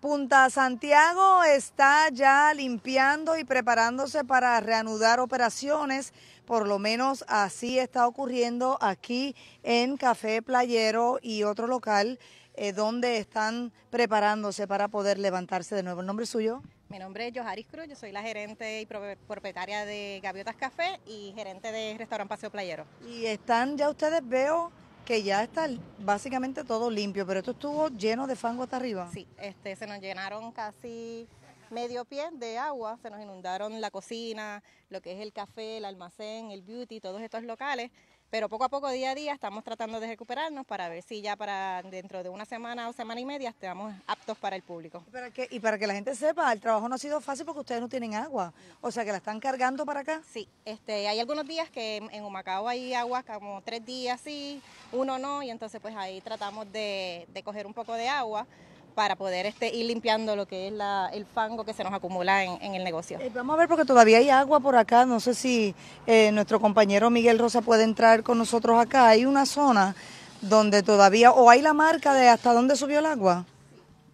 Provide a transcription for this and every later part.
Punta Santiago está ya limpiando y preparándose para reanudar operaciones, por lo menos así está ocurriendo aquí en Café Playero y otro local eh, donde están preparándose para poder levantarse de nuevo. ¿El nombre suyo? Mi nombre es Joharis Cruz, yo soy la gerente y propietaria de Gaviotas Café y gerente de Restaurante Paseo Playero. Y están ya ustedes, veo, que ya está básicamente todo limpio, pero esto estuvo lleno de fango hasta arriba. Sí, este, se nos llenaron casi medio pie de agua, se nos inundaron la cocina, lo que es el café, el almacén, el beauty, todos estos locales, pero poco a poco, día a día, estamos tratando de recuperarnos para ver si ya para dentro de una semana o semana y media estamos aptos para el público. Y para que, y para que la gente sepa, el trabajo no ha sido fácil porque ustedes no tienen agua, o sea que la están cargando para acá. Sí, este, hay algunos días que en Humacao hay agua como tres días sí, uno no, y entonces pues ahí tratamos de, de coger un poco de agua para poder este, ir limpiando lo que es el fango que se nos acumula en, el negocio. Eh, vamos a ver porque todavía hay agua por acá, no sé si eh, nuestro compañero Miguel Rosa puede entrar con nosotros acá, hay una zona donde todavía, o hay la marca de hasta dónde subió el agua.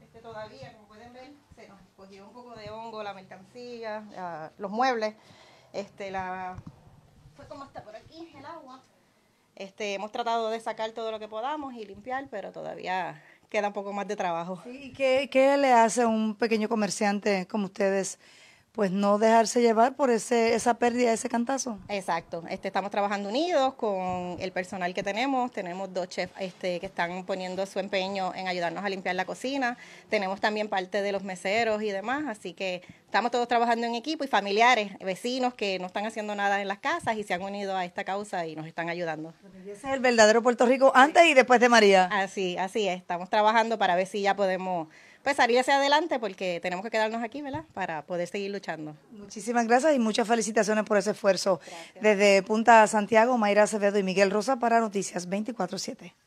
Este, todavía, como pueden ver, se nos cogió un poco de hongo, la mercancía, los muebles, este, la, fue como hasta por aquí el agua. Este, hemos tratado de sacar todo lo que podamos y limpiar, pero todavía queda un poco más de trabajo. ¿Y qué, qué le hace a un pequeño comerciante como ustedes pues no dejarse llevar por ese, esa pérdida, ese cantazo. Exacto. Este, estamos trabajando unidos con el personal que tenemos. Tenemos dos chefs este, que están poniendo su empeño en ayudarnos a limpiar la cocina. Tenemos también parte de los meseros y demás. Así que estamos todos trabajando en equipo y familiares, vecinos que no están haciendo nada en las casas y se han unido a esta causa y nos están ayudando. Ese es el verdadero Puerto Rico antes y después de María. Así, así es. Estamos trabajando para ver si ya podemos pues hacia adelante porque tenemos que quedarnos aquí, ¿verdad? Para poder seguir luchando. Muchísimas gracias y muchas felicitaciones por ese esfuerzo. Desde Punta Santiago, Mayra Acevedo y Miguel Rosa para Noticias 24-7.